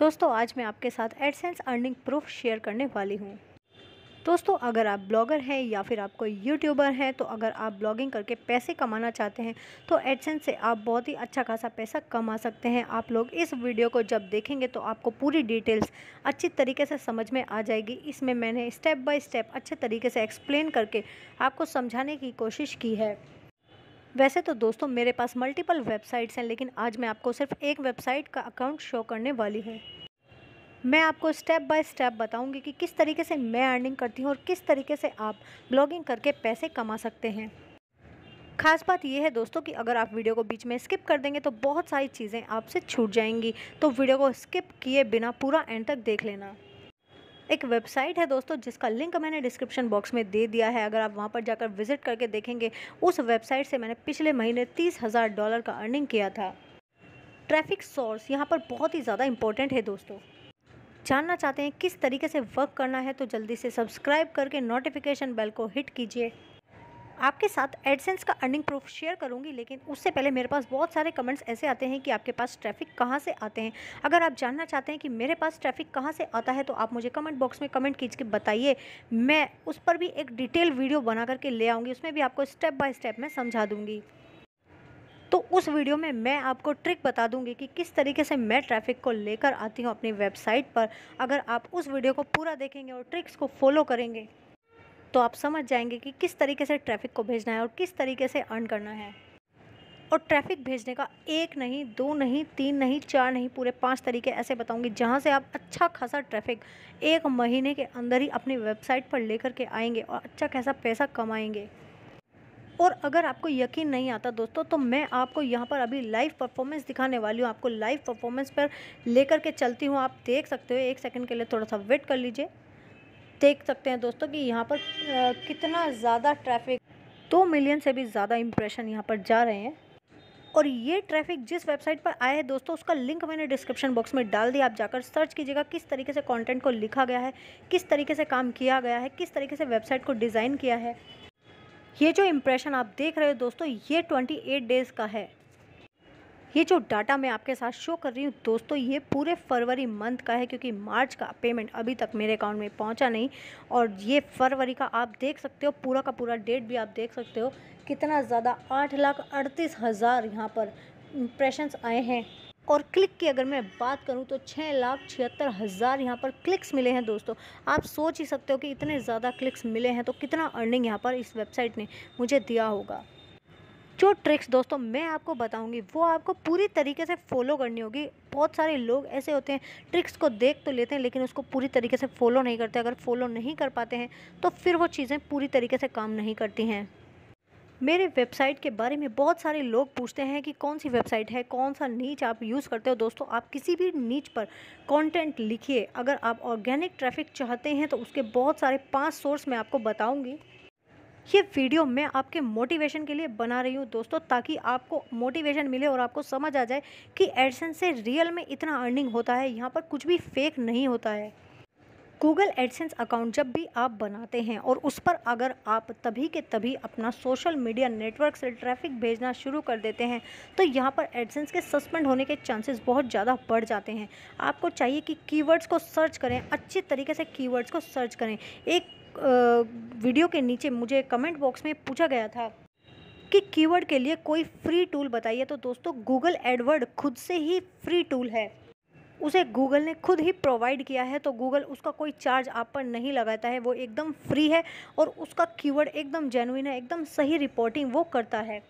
दोस्तों आज मैं आपके साथ एडसेंस अर्निंग प्रूफ शेयर करने वाली हूँ दोस्तों अगर आप ब्लॉगर हैं या फिर आप कोई यूट्यूबर हैं तो अगर आप ब्लॉगिंग करके पैसे कमाना चाहते हैं तो एडसेंस से आप बहुत ही अच्छा खासा पैसा कमा सकते हैं आप लोग इस वीडियो को जब देखेंगे तो आपको पूरी डिटेल्स अच्छी तरीके से समझ में आ जाएगी इसमें मैंने स्टेप बाय स्टेप अच्छे तरीके से एक्सप्लेन करके आपको समझाने की कोशिश की है वैसे तो दोस्तों मेरे पास मल्टीपल वेबसाइट्स हैं लेकिन आज मैं आपको सिर्फ एक वेबसाइट का अकाउंट शो करने वाली है मैं आपको स्टेप बाय स्टेप बताऊंगी कि किस तरीके से मैं अर्निंग करती हूँ और किस तरीके से आप ब्लॉगिंग करके पैसे कमा सकते हैं खास बात यह है दोस्तों कि अगर आप वीडियो को बीच में स्किप कर देंगे तो बहुत सारी चीज़ें आपसे छूट जाएंगी तो वीडियो को स्किप किए बिना पूरा एंड तक देख लेना एक वेबसाइट है दोस्तों जिसका लिंक मैंने डिस्क्रिप्शन बॉक्स में दे दिया है अगर आप वहाँ पर जाकर विजिट करके देखेंगे उस वेबसाइट से मैंने पिछले महीने तीस हज़ार डॉलर का अर्निंग किया था ट्रैफिक सोर्स यहाँ पर बहुत ही ज़्यादा इंपॉर्टेंट है दोस्तों जानना चाहते हैं किस तरीके से वर्क करना है तो जल्दी से सब्सक्राइब करके नोटिफिकेशन बेल को हिट कीजिए आपके साथ एडसेंस का अर्निंग प्रूफ शेयर करूँगी लेकिन उससे पहले मेरे पास बहुत सारे कमेंट्स ऐसे आते हैं कि आपके पास ट्रैफिक कहाँ से आते हैं अगर आप जानना चाहते हैं कि मेरे पास ट्रैफिक कहाँ से आता है तो आप मुझे कमेंट बॉक्स में कमेंट कीज के बताइए मैं उस पर भी एक डिटेल वीडियो बना करके ले आऊँगी उसमें भी आपको स्टेप बाय स्टेप मैं समझा दूँगी तो उस वीडियो में मैं आपको ट्रिक बता दूंगी कि किस तरीके से मैं ट्रैफिक को लेकर आती हूँ अपनी वेबसाइट पर अगर आप उस वीडियो को पूरा देखेंगे और ट्रिक्स को फॉलो करेंगे तो आप समझ जाएंगे कि किस तरीके से ट्रैफिक को भेजना है और किस तरीके से अर्न करना है और ट्रैफिक भेजने का एक नहीं दो नहीं तीन नहीं चार नहीं पूरे पांच तरीके ऐसे बताऊंगी जहां से आप अच्छा खासा ट्रैफिक एक महीने के अंदर ही अपनी वेबसाइट पर लेकर के आएंगे और अच्छा खासा पैसा कमाएंगे और अगर आपको यकीन नहीं आता दोस्तों तो मैं आपको यहाँ पर अभी लाइव परफॉर्मेंस दिखाने वाली हूँ आपको लाइव परफॉर्मेंस पर लेकर के चलती हूँ आप देख सकते हो एक सेकंड के लिए थोड़ा सा वेट कर लीजिए देख सकते हैं दोस्तों कि यहाँ पर कितना ज़्यादा ट्रैफिक दो मिलियन से भी ज़्यादा इम्प्रेशन यहाँ पर जा रहे हैं और ये ट्रैफिक जिस वेबसाइट पर आया है दोस्तों उसका लिंक मैंने डिस्क्रिप्शन बॉक्स में डाल दिया आप जाकर सर्च कीजिएगा किस तरीके से कंटेंट को लिखा गया है किस तरीके से काम किया गया है किस तरीके से वेबसाइट को डिज़ाइन किया है ये जो इम्प्रेशन आप देख रहे हो दोस्तों ये 28 डेज़ का है ये जो डाटा मैं आपके साथ शो कर रही हूँ दोस्तों ये पूरे फरवरी मंथ का है क्योंकि मार्च का पेमेंट अभी तक मेरे अकाउंट में पहुँचा नहीं और ये फरवरी का आप देख सकते हो पूरा का पूरा डेट भी आप देख सकते हो कितना ज़्यादा आठ लाख अड़तीस हज़ार यहाँ पर इम्प्रेशंस आए हैं और क्लिक की अगर मैं बात करूं तो छः लाख छिहत्तर हज़ार यहाँ पर क्लिक्स मिले हैं दोस्तों आप सोच ही सकते हो कि इतने ज़्यादा क्लिक्स मिले हैं तो कितना अर्निंग यहाँ पर इस वेबसाइट ने मुझे दिया होगा जो ट्रिक्स दोस्तों मैं आपको बताऊंगी वो आपको पूरी तरीके से फॉलो करनी होगी बहुत सारे लोग ऐसे होते हैं ट्रिक्स को देख तो लेते हैं लेकिन उसको पूरी तरीके से फॉलो नहीं करते अगर फॉलो नहीं कर पाते हैं तो फिर वो चीज़ें पूरी तरीके से काम नहीं करती हैं मेरे वेबसाइट के बारे में बहुत सारे लोग पूछते हैं कि कौन सी वेबसाइट है कौन सा नीच आप यूज़ करते हो दोस्तों आप किसी भी नीच पर कंटेंट लिखिए अगर आप ऑर्गेनिक ट्रैफिक चाहते हैं तो उसके बहुत सारे पांच सोर्स मैं आपको बताऊंगी ये वीडियो मैं आपके मोटिवेशन के लिए बना रही हूँ दोस्तों ताकि आपको मोटिवेशन मिले और आपको समझ आ जाए कि एडसन से रियल में इतना अर्निंग होता है यहाँ पर कुछ भी फेक नहीं होता है गूगल एडसेंस अकाउंट जब भी आप बनाते हैं और उस पर अगर आप तभी के तभी अपना सोशल मीडिया नेटवर्क से ट्रैफिक भेजना शुरू कर देते हैं तो यहाँ पर एडसेंस के सस्पेंड होने के चांसेस बहुत ज़्यादा बढ़ जाते हैं आपको चाहिए कि कीवर्ड्स को सर्च करें अच्छे तरीके से कीवर्ड्स को सर्च करें एक वीडियो के नीचे मुझे कमेंट बॉक्स में पूछा गया था कि कीवर्ड के लिए कोई फ्री टूल बताइए तो दोस्तों गूगल एडवर्ड खुद से ही फ्री टूल है उसे गूगल ने खुद ही प्रोवाइड किया है तो गूगल उसका कोई चार्ज आप पर नहीं लगाता है वो एकदम फ्री है और उसका कीवर्ड एकदम जेनुइन है एकदम सही रिपोर्टिंग वो करता है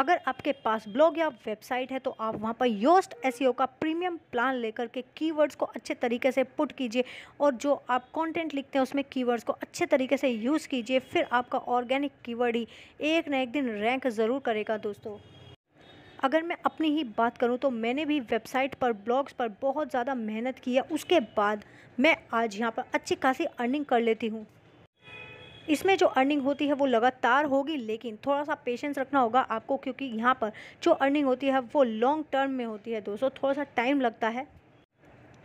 अगर आपके पास ब्लॉग या वेबसाइट है तो आप वहाँ पर योस्ट एस e का प्रीमियम प्लान लेकर के कीवर्ड्स को अच्छे तरीके से पुट कीजिए और जो आप कंटेंट लिखते हैं उसमें कीवर्ड्स को अच्छे तरीके से यूज़ कीजिए फिर आपका ऑर्गेनिक कीवर्ड ही एक ना एक दिन रैंक ज़रूर करेगा दोस्तों अगर मैं अपनी ही बात करूँ तो मैंने भी वेबसाइट पर ब्लॉग्स पर बहुत ज़्यादा मेहनत की है उसके बाद मैं आज यहाँ पर अच्छी खासी अर्निंग कर लेती हूँ इसमें जो अर्निंग होती है वो लगातार होगी लेकिन थोड़ा सा पेशेंस रखना होगा आपको क्योंकि यहाँ पर जो अर्निंग होती है वो लॉन्ग टर्म में होती है दोस्तों थोड़ा सा टाइम लगता है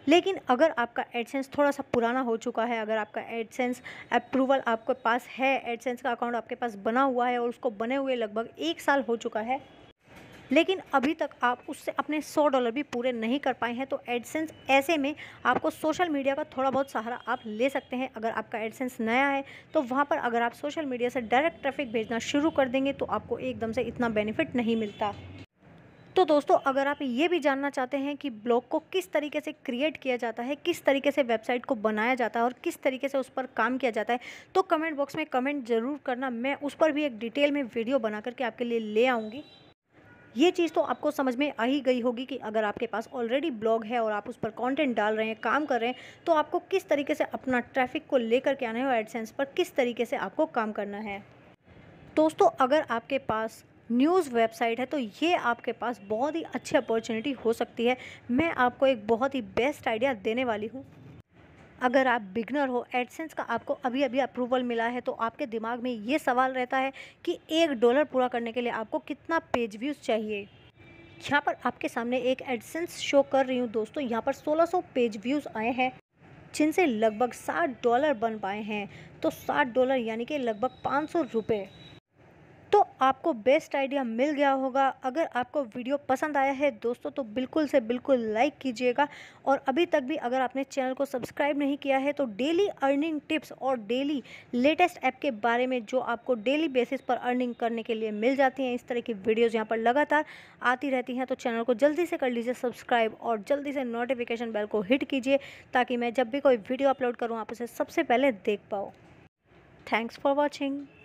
लेकिन अगर आपका एडसेंस थोड़ा सा पुराना हो चुका है अगर आपका एडसेंस अप्रूवल आपके पास है एडसेंस का अकाउंट आपके पास बना हुआ है और उसको बने हुए लगभग एक साल हो चुका है लेकिन अभी तक आप उससे अपने सौ डॉलर भी पूरे नहीं कर पाए हैं तो एडसेंस ऐसे में आपको सोशल मीडिया का थोड़ा बहुत सहारा आप ले सकते हैं अगर आपका एडसेंस नया है तो वहाँ पर अगर आप सोशल मीडिया से डायरेक्ट ट्रैफिक भेजना शुरू कर देंगे तो आपको एकदम से इतना बेनिफिट नहीं मिलता तो दोस्तों अगर आप ये भी जानना चाहते हैं कि ब्लॉग को किस तरीके से क्रिएट किया जाता है किस तरीके से वेबसाइट को बनाया जाता है और किस तरीके से उस पर काम किया जाता है तो कमेंट बॉक्स में कमेंट ज़रूर करना मैं उस पर भी एक डिटेल में वीडियो बना करके आपके लिए ले आऊँगी ये चीज़ तो आपको समझ में आ ही गई होगी कि अगर आपके पास ऑलरेडी ब्लॉग है और आप उस पर कंटेंट डाल रहे हैं काम कर रहे हैं तो आपको किस तरीके से अपना ट्रैफिक को लेकर के आना है और एडसेंस पर किस तरीके से आपको काम करना है दोस्तों अगर आपके पास न्यूज़ वेबसाइट है तो ये आपके पास बहुत ही अच्छी अपॉर्चुनिटी हो सकती है मैं आपको एक बहुत ही बेस्ट आइडिया देने वाली हूँ अगर आप बिगनर हो एडसेंस का आपको अभी अभी अप्रूवल मिला है तो आपके दिमाग में ये सवाल रहता है कि एक डॉलर पूरा करने के लिए आपको कितना पेज व्यूज़ चाहिए यहाँ पर आपके सामने एक एडसेंस शो कर रही हूँ दोस्तों यहाँ पर 1600 पेज व्यूज़ आए हैं जिनसे लगभग 60 डॉलर बन पाए हैं तो 60 डॉलर यानी कि लगभग पाँच सौ रुपये तो आपको बेस्ट आइडिया मिल गया होगा अगर आपको वीडियो पसंद आया है दोस्तों तो बिल्कुल से बिल्कुल लाइक कीजिएगा और अभी तक भी अगर आपने चैनल को सब्सक्राइब नहीं किया है तो डेली अर्निंग टिप्स और डेली लेटेस्ट ऐप के बारे में जो आपको डेली बेसिस पर अर्निंग करने के लिए मिल जाती हैं इस तरह की वीडियोज़ यहाँ पर लगातार आती रहती हैं तो चैनल को जल्दी से कर लीजिए सब्सक्राइब और जल्दी से नोटिफिकेशन बेल को हिट कीजिए ताकि मैं जब भी कोई वीडियो अपलोड करूँ आप उसे सबसे पहले देख पाओ थैंक्स फॉर वॉचिंग